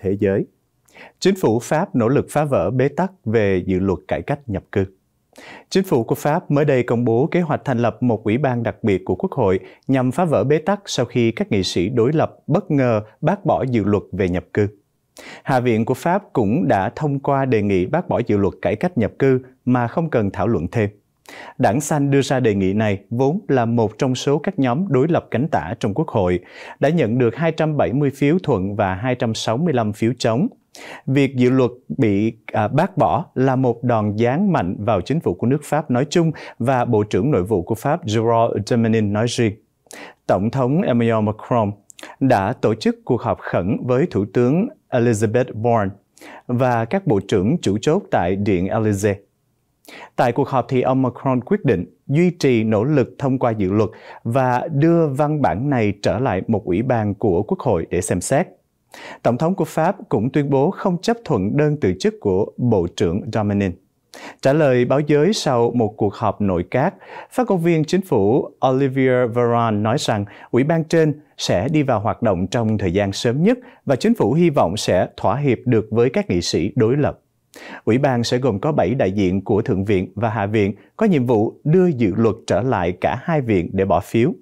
thế giới. Chính phủ Pháp nỗ lực phá vỡ bế tắc về dự luật cải cách nhập cư. Chính phủ của Pháp mới đây công bố kế hoạch thành lập một ủy ban đặc biệt của Quốc hội nhằm phá vỡ bế tắc sau khi các nghị sĩ đối lập bất ngờ bác bỏ dự luật về nhập cư. Hạ viện của Pháp cũng đã thông qua đề nghị bác bỏ dự luật cải cách nhập cư mà không cần thảo luận thêm. Đảng Xanh đưa ra đề nghị này vốn là một trong số các nhóm đối lập cánh tả trong Quốc hội, đã nhận được 270 phiếu thuận và 265 phiếu chống. Việc dự luật bị à, bác bỏ là một đòn giáng mạnh vào chính phủ của nước Pháp nói chung và Bộ trưởng Nội vụ của Pháp Gérard Damanin nói riêng. Tổng thống Emmanuel Macron đã tổ chức cuộc họp khẩn với Thủ tướng Elizabeth Warren và các bộ trưởng chủ chốt tại Điện Elysee Tại cuộc họp thì ông Macron quyết định duy trì nỗ lực thông qua dự luật và đưa văn bản này trở lại một ủy ban của Quốc hội để xem xét. Tổng thống của Pháp cũng tuyên bố không chấp thuận đơn từ chức của Bộ trưởng Dominic. Trả lời báo giới sau một cuộc họp nội các, phát ngôn viên chính phủ Olivier Veran nói rằng ủy ban trên sẽ đi vào hoạt động trong thời gian sớm nhất và chính phủ hy vọng sẽ thỏa hiệp được với các nghị sĩ đối lập. Ủy ban sẽ gồm có 7 đại diện của Thượng viện và Hạ viện có nhiệm vụ đưa dự luật trở lại cả hai viện để bỏ phiếu.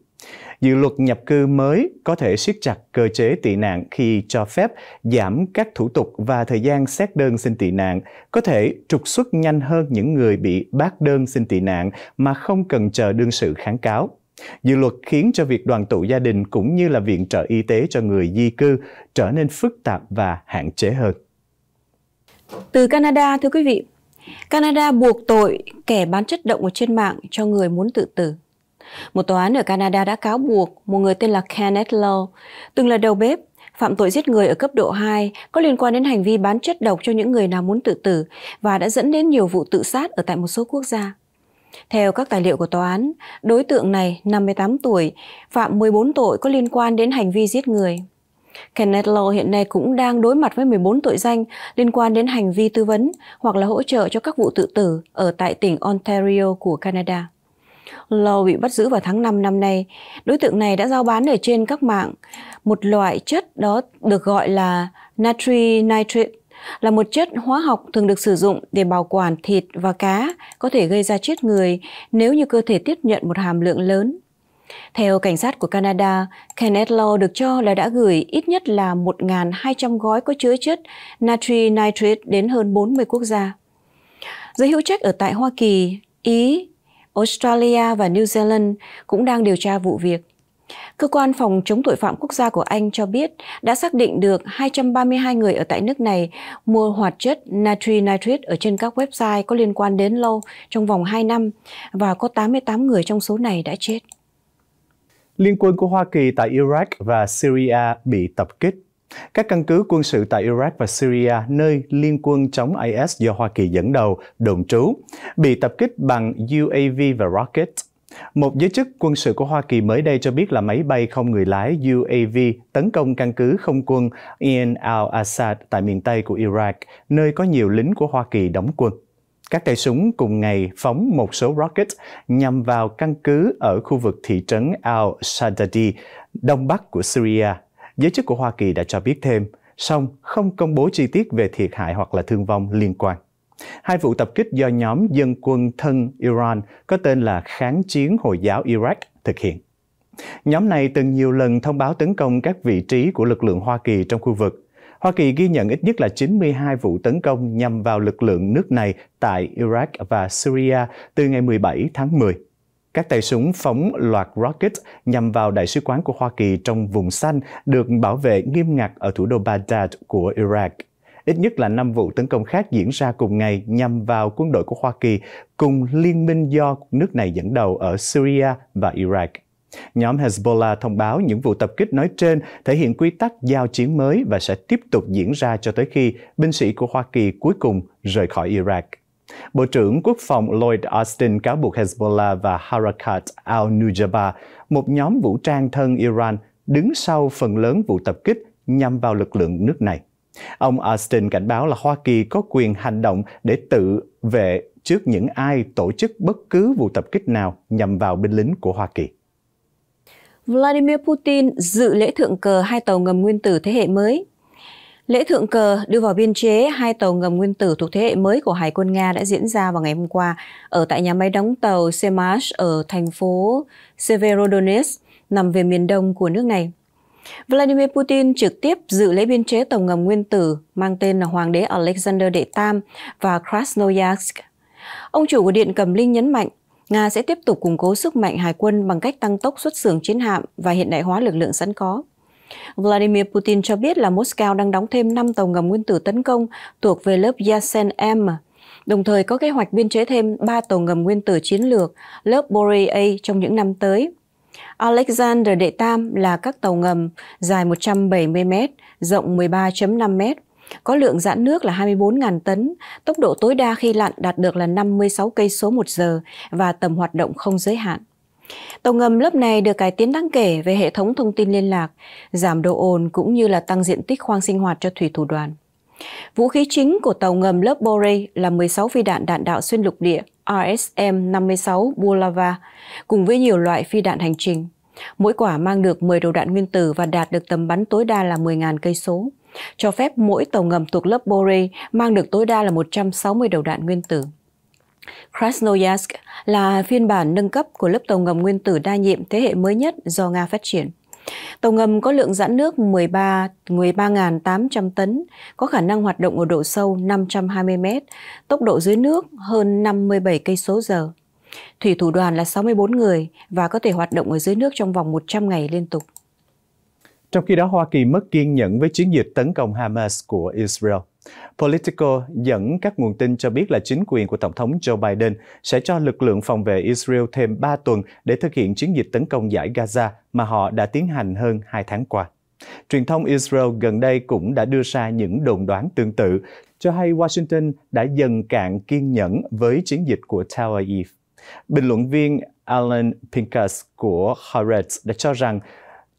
Dự luật nhập cư mới có thể siết chặt cơ chế tị nạn khi cho phép giảm các thủ tục và thời gian xét đơn xin tị nạn, có thể trục xuất nhanh hơn những người bị bác đơn xin tị nạn mà không cần chờ đương sự kháng cáo. Dự luật khiến cho việc đoàn tụ gia đình cũng như là viện trợ y tế cho người di cư trở nên phức tạp và hạn chế hơn. Từ Canada thưa quý vị, Canada buộc tội kẻ bán chất động ở trên mạng cho người muốn tự tử. Một tòa án ở Canada đã cáo buộc một người tên là Kenneth Lowe, từng là đầu bếp, phạm tội giết người ở cấp độ 2 có liên quan đến hành vi bán chất độc cho những người nào muốn tự tử và đã dẫn đến nhiều vụ tự sát ở tại một số quốc gia. Theo các tài liệu của tòa án, đối tượng này 58 tuổi, phạm 14 tội có liên quan đến hành vi giết người. Kenneth Lowe hiện nay cũng đang đối mặt với 14 tội danh liên quan đến hành vi tư vấn hoặc là hỗ trợ cho các vụ tự tử ở tại tỉnh Ontario của Canada. Lowe bị bắt giữ vào tháng 5 năm nay. Đối tượng này đã giao bán ở trên các mạng một loại chất đó được gọi là natri nitrate là một chất hóa học thường được sử dụng để bảo quản thịt và cá, có thể gây ra chết người nếu như cơ thể tiếp nhận một hàm lượng lớn theo cảnh sát của Canada, Kenneth Law được cho là đã gửi ít nhất là 1.200 gói có chứa chất natri nitrate đến hơn 40 quốc gia. Giới hữu trách ở tại Hoa Kỳ, Ý, Australia và New Zealand cũng đang điều tra vụ việc. Cơ quan phòng chống tội phạm quốc gia của Anh cho biết đã xác định được 232 người ở tại nước này mua hoạt chất natri nitrate ở trên các website có liên quan đến lâu trong vòng 2 năm và có 88 người trong số này đã chết. Liên quân của Hoa Kỳ tại Iraq và Syria bị tập kích. Các căn cứ quân sự tại Iraq và Syria, nơi liên quân chống IS do Hoa Kỳ dẫn đầu, đồn trú, bị tập kích bằng UAV và rocket. Một giới chức quân sự của Hoa Kỳ mới đây cho biết là máy bay không người lái UAV tấn công căn cứ không quân Ian al-Assad tại miền Tây của Iraq, nơi có nhiều lính của Hoa Kỳ đóng quân. Các tay súng cùng ngày phóng một số rocket nhằm vào căn cứ ở khu vực thị trấn al-Sadadi, đông bắc của Syria. Giới chức của Hoa Kỳ đã cho biết thêm, song không công bố chi tiết về thiệt hại hoặc là thương vong liên quan. Hai vụ tập kích do nhóm dân quân thân Iran có tên là Kháng chiến Hồi giáo Iraq thực hiện. Nhóm này từng nhiều lần thông báo tấn công các vị trí của lực lượng Hoa Kỳ trong khu vực Hoa Kỳ ghi nhận ít nhất là 92 vụ tấn công nhằm vào lực lượng nước này tại Iraq và Syria từ ngày 17 tháng 10. Các tay súng phóng loạt rocket nhằm vào đại sứ quán của Hoa Kỳ trong vùng xanh được bảo vệ nghiêm ngặt ở thủ đô Baghdad của Iraq. Ít nhất là 5 vụ tấn công khác diễn ra cùng ngày nhằm vào quân đội của Hoa Kỳ cùng liên minh do nước này dẫn đầu ở Syria và Iraq. Nhóm Hezbollah thông báo những vụ tập kích nói trên thể hiện quy tắc giao chiến mới và sẽ tiếp tục diễn ra cho tới khi binh sĩ của Hoa Kỳ cuối cùng rời khỏi Iraq. Bộ trưởng Quốc phòng Lloyd Austin cáo buộc Hezbollah và Harakat al-Nujaba, một nhóm vũ trang thân Iran, đứng sau phần lớn vụ tập kích nhằm vào lực lượng nước này. Ông Austin cảnh báo là Hoa Kỳ có quyền hành động để tự vệ trước những ai tổ chức bất cứ vụ tập kích nào nhằm vào binh lính của Hoa Kỳ. Vladimir Putin dự lễ thượng cờ hai tàu ngầm nguyên tử thế hệ mới. Lễ thượng cờ đưa vào biên chế hai tàu ngầm nguyên tử thuộc thế hệ mới của Hải quân Nga đã diễn ra vào ngày hôm qua ở tại nhà máy đóng tàu Semash ở thành phố Severodonetsk, nằm về miền đông của nước này. Vladimir Putin trực tiếp dự lễ biên chế tàu ngầm nguyên tử mang tên là Hoàng đế Alexander Đệ Tam và Krasnoyarsk. Ông chủ của Điện Cầm Linh nhấn mạnh Nga sẽ tiếp tục củng cố sức mạnh hải quân bằng cách tăng tốc xuất xưởng chiến hạm và hiện đại hóa lực lượng sẵn có. Vladimir Putin cho biết là Moscow đang đóng thêm 5 tàu ngầm nguyên tử tấn công thuộc về lớp Yasen M, đồng thời có kế hoạch biên chế thêm 3 tàu ngầm nguyên tử chiến lược lớp Borei A trong những năm tới. Alexander Đệ Tam là các tàu ngầm dài 170 m, rộng 13.5 m có lượng giãn nước là 24.000 tấn, tốc độ tối đa khi lặn đạt được là 56 cây số một giờ và tầm hoạt động không giới hạn. Tàu ngầm lớp này được cải tiến đáng kể về hệ thống thông tin liên lạc, giảm độ ồn cũng như là tăng diện tích khoang sinh hoạt cho thủy thủ đoàn. Vũ khí chính của tàu ngầm lớp Borei là 16 phi đạn đạn đạo xuyên lục địa RSM-56 Bulava cùng với nhiều loại phi đạn hành trình. Mỗi quả mang được 10 đầu đạn nguyên tử và đạt được tầm bắn tối đa là 10.000 cây số cho phép mỗi tàu ngầm thuộc lớp Borei mang được tối đa là 160 đầu đạn nguyên tử. Krasnoyarsk là phiên bản nâng cấp của lớp tàu ngầm nguyên tử đa nhiệm thế hệ mới nhất do Nga phát triển. Tàu ngầm có lượng giãn nước 13 13.800 tấn, có khả năng hoạt động ở độ sâu 520 m, tốc độ dưới nước hơn 57 cây số giờ. Thủy thủ đoàn là 64 người và có thể hoạt động ở dưới nước trong vòng 100 ngày liên tục. Trong khi đó, Hoa Kỳ mất kiên nhẫn với chiến dịch tấn công Hamas của Israel. Politico dẫn các nguồn tin cho biết là chính quyền của Tổng thống Joe Biden sẽ cho lực lượng phòng vệ Israel thêm 3 tuần để thực hiện chiến dịch tấn công giải Gaza mà họ đã tiến hành hơn 2 tháng qua. Truyền thông Israel gần đây cũng đã đưa ra những đồn đoán tương tự, cho hay Washington đã dần cạn kiên nhẫn với chiến dịch của Tel Aviv. Bình luận viên Alan Pinkas của Haaretz đã cho rằng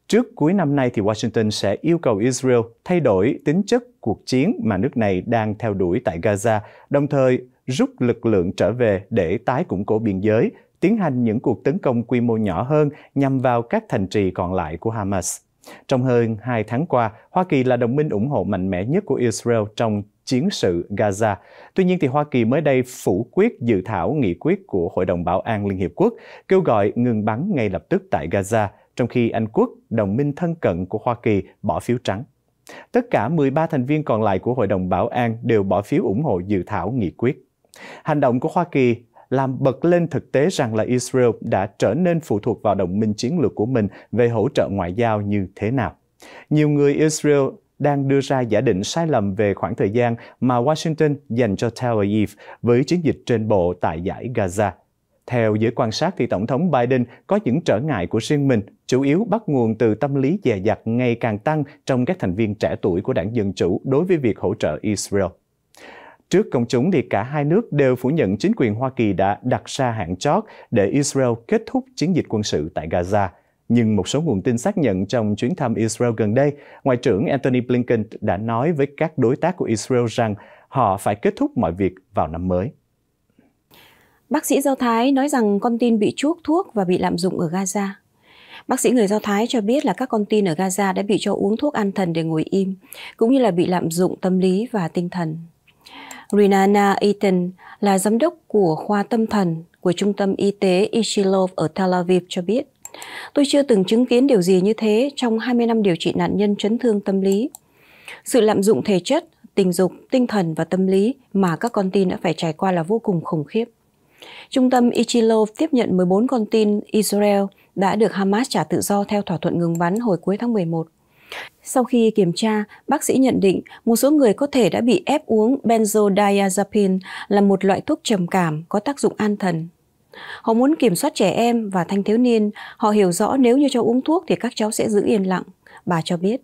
Trước cuối năm nay, thì Washington sẽ yêu cầu Israel thay đổi tính chất cuộc chiến mà nước này đang theo đuổi tại Gaza, đồng thời rút lực lượng trở về để tái củng cố biên giới, tiến hành những cuộc tấn công quy mô nhỏ hơn nhằm vào các thành trì còn lại của Hamas. Trong hơn hai tháng qua, Hoa Kỳ là đồng minh ủng hộ mạnh mẽ nhất của Israel trong chiến sự Gaza. Tuy nhiên, thì Hoa Kỳ mới đây phủ quyết dự thảo nghị quyết của Hội đồng Bảo an Liên Hiệp Quốc kêu gọi ngừng bắn ngay lập tức tại Gaza trong khi Anh Quốc, đồng minh thân cận của Hoa Kỳ, bỏ phiếu trắng. Tất cả 13 thành viên còn lại của Hội đồng Bảo an đều bỏ phiếu ủng hộ dự thảo nghị quyết. Hành động của Hoa Kỳ làm bật lên thực tế rằng là Israel đã trở nên phụ thuộc vào đồng minh chiến lược của mình về hỗ trợ ngoại giao như thế nào. Nhiều người Israel đang đưa ra giả định sai lầm về khoảng thời gian mà Washington dành cho Tel Aviv với chiến dịch trên bộ tại giải Gaza. Theo giới quan sát thì Tổng thống Biden có những trở ngại của riêng mình chủ yếu bắt nguồn từ tâm lý dè dặt ngày càng tăng trong các thành viên trẻ tuổi của đảng Dân Chủ đối với việc hỗ trợ Israel. Trước công chúng thì cả hai nước đều phủ nhận chính quyền Hoa Kỳ đã đặt ra hạn chót để Israel kết thúc chiến dịch quân sự tại Gaza. Nhưng một số nguồn tin xác nhận trong chuyến thăm Israel gần đây, Ngoại trưởng Antony Blinken đã nói với các đối tác của Israel rằng họ phải kết thúc mọi việc vào năm mới. Bác sĩ Do Thái nói rằng con tin bị chuốc thuốc và bị lạm dụng ở Gaza. Bác sĩ người Do Thái cho biết là các con tin ở Gaza đã bị cho uống thuốc an thần để ngồi im, cũng như là bị lạm dụng tâm lý và tinh thần. Rinana Eaton là giám đốc của khoa tâm thần của Trung tâm Y tế Ishilov ở Tel Aviv cho biết. Tôi chưa từng chứng kiến điều gì như thế trong 20 năm điều trị nạn nhân chấn thương tâm lý. Sự lạm dụng thể chất, tình dục, tinh thần và tâm lý mà các con tin đã phải trải qua là vô cùng khủng khiếp. Trung tâm Ichilov tiếp nhận 14 con tin Israel đã được Hamas trả tự do theo thỏa thuận ngừng bắn hồi cuối tháng 11. Sau khi kiểm tra, bác sĩ nhận định một số người có thể đã bị ép uống benzodiazepine là một loại thuốc trầm cảm có tác dụng an thần. Họ muốn kiểm soát trẻ em và thanh thiếu niên, họ hiểu rõ nếu như cho uống thuốc thì các cháu sẽ giữ yên lặng. Bà cho biết,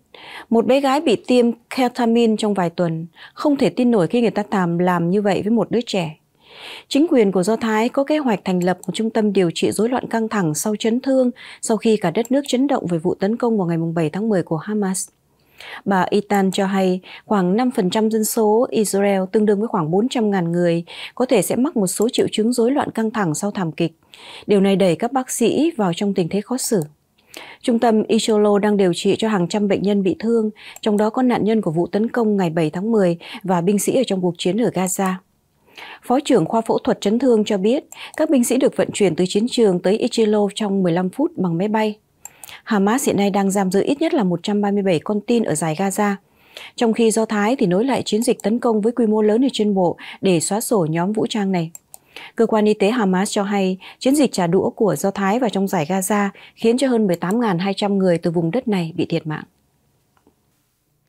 một bé gái bị tiêm ketamine trong vài tuần, không thể tin nổi khi người ta làm làm như vậy với một đứa trẻ. Chính quyền của Do Thái có kế hoạch thành lập một trung tâm điều trị rối loạn căng thẳng sau chấn thương sau khi cả đất nước chấn động về vụ tấn công vào ngày 7 tháng 10 của Hamas. Bà Itan cho hay khoảng 5% dân số Israel tương đương với khoảng 400.000 người có thể sẽ mắc một số triệu chứng rối loạn căng thẳng sau thảm kịch. Điều này đẩy các bác sĩ vào trong tình thế khó xử. Trung tâm Isholo đang điều trị cho hàng trăm bệnh nhân bị thương, trong đó có nạn nhân của vụ tấn công ngày 7 tháng 10 và binh sĩ ở trong cuộc chiến ở Gaza. Phó trưởng khoa phẫu thuật chấn thương cho biết, các binh sĩ được vận chuyển từ chiến trường tới Ichilo trong 15 phút bằng máy bay. Hamas hiện nay đang giam giữ ít nhất là 137 con tin ở giải Gaza. Trong khi Do Thái thì nối lại chiến dịch tấn công với quy mô lớn ở trên bộ để xóa sổ nhóm vũ trang này. Cơ quan y tế Hamas cho hay chiến dịch trả đũa của Do Thái và trong giải Gaza khiến cho hơn 18.200 người từ vùng đất này bị thiệt mạng.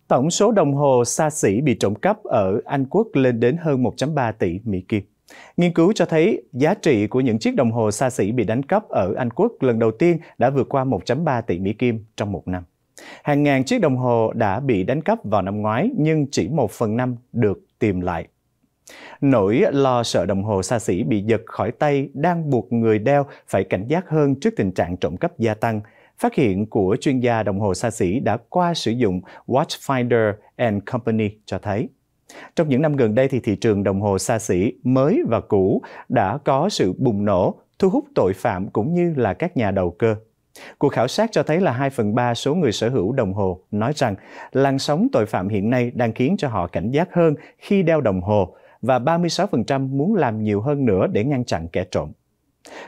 Tổng số đồng hồ xa xỉ bị trộm cắp ở Anh Quốc lên đến hơn 1.3 tỷ Mỹ Kim. Nghiên cứu cho thấy giá trị của những chiếc đồng hồ xa xỉ bị đánh cắp ở Anh Quốc lần đầu tiên đã vượt qua 1.3 tỷ Mỹ Kim trong một năm. Hàng ngàn chiếc đồng hồ đã bị đánh cắp vào năm ngoái nhưng chỉ một phần năm được tìm lại. Nỗi lo sợ đồng hồ xa xỉ bị giật khỏi tay đang buộc người đeo phải cảnh giác hơn trước tình trạng trộm cắp gia tăng Phát hiện của chuyên gia đồng hồ xa xỉ đã qua sử dụng Watchfinder and Company cho thấy. Trong những năm gần đây thì thị trường đồng hồ xa xỉ mới và cũ đã có sự bùng nổ, thu hút tội phạm cũng như là các nhà đầu cơ. Cuộc khảo sát cho thấy là 2 phần 3 số người sở hữu đồng hồ nói rằng làn sóng tội phạm hiện nay đang khiến cho họ cảnh giác hơn khi đeo đồng hồ và 36% muốn làm nhiều hơn nữa để ngăn chặn kẻ trộm.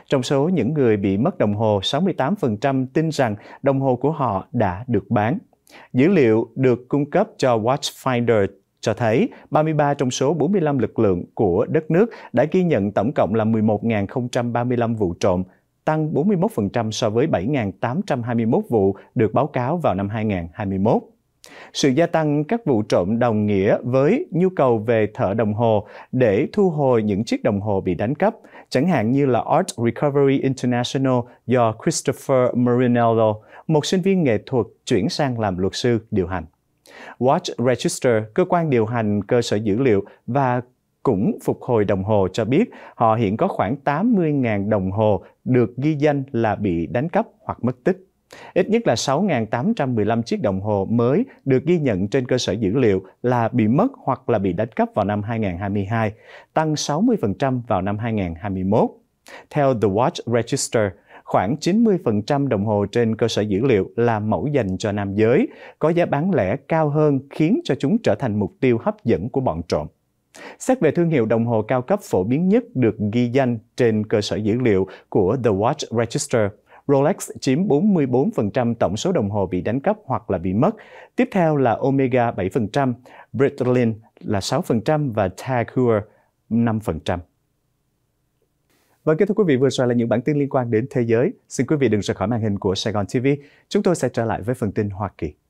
Trong số những người bị mất đồng hồ, 68% tin rằng đồng hồ của họ đã được bán. Dữ liệu được cung cấp cho Watchfinder cho thấy 33 trong số 45 lực lượng của đất nước đã ghi nhận tổng cộng là 11.035 vụ trộm, tăng 41% so với 7.821 vụ được báo cáo vào năm 2021. Sự gia tăng các vụ trộm đồng nghĩa với nhu cầu về thợ đồng hồ để thu hồi những chiếc đồng hồ bị đánh cắp, chẳng hạn như là Art Recovery International do Christopher Marinello, một sinh viên nghệ thuật chuyển sang làm luật sư điều hành. Watch Register, cơ quan điều hành cơ sở dữ liệu và cũng phục hồi đồng hồ cho biết họ hiện có khoảng 80.000 đồng hồ được ghi danh là bị đánh cắp hoặc mất tích. Ít nhất là 6.815 chiếc đồng hồ mới được ghi nhận trên cơ sở dữ liệu là bị mất hoặc là bị đánh cắp vào năm 2022, tăng 60% vào năm 2021. Theo The Watch Register, khoảng 90% đồng hồ trên cơ sở dữ liệu là mẫu dành cho nam giới, có giá bán lẻ cao hơn khiến cho chúng trở thành mục tiêu hấp dẫn của bọn trộm. Xét về thương hiệu đồng hồ cao cấp phổ biến nhất được ghi danh trên cơ sở dữ liệu của The Watch Register, Rolex chiếm 44% tổng số đồng hồ bị đánh cắp hoặc là bị mất. Tiếp theo là Omega 7%, Breitling là 6% và Tag Heuer 5%. Và kết thúc quý vị, vừa rồi là những bản tin liên quan đến thế giới. Xin quý vị đừng rời khỏi màn hình của Sài Gòn TV. Chúng tôi sẽ trở lại với phần tin Hoa Kỳ.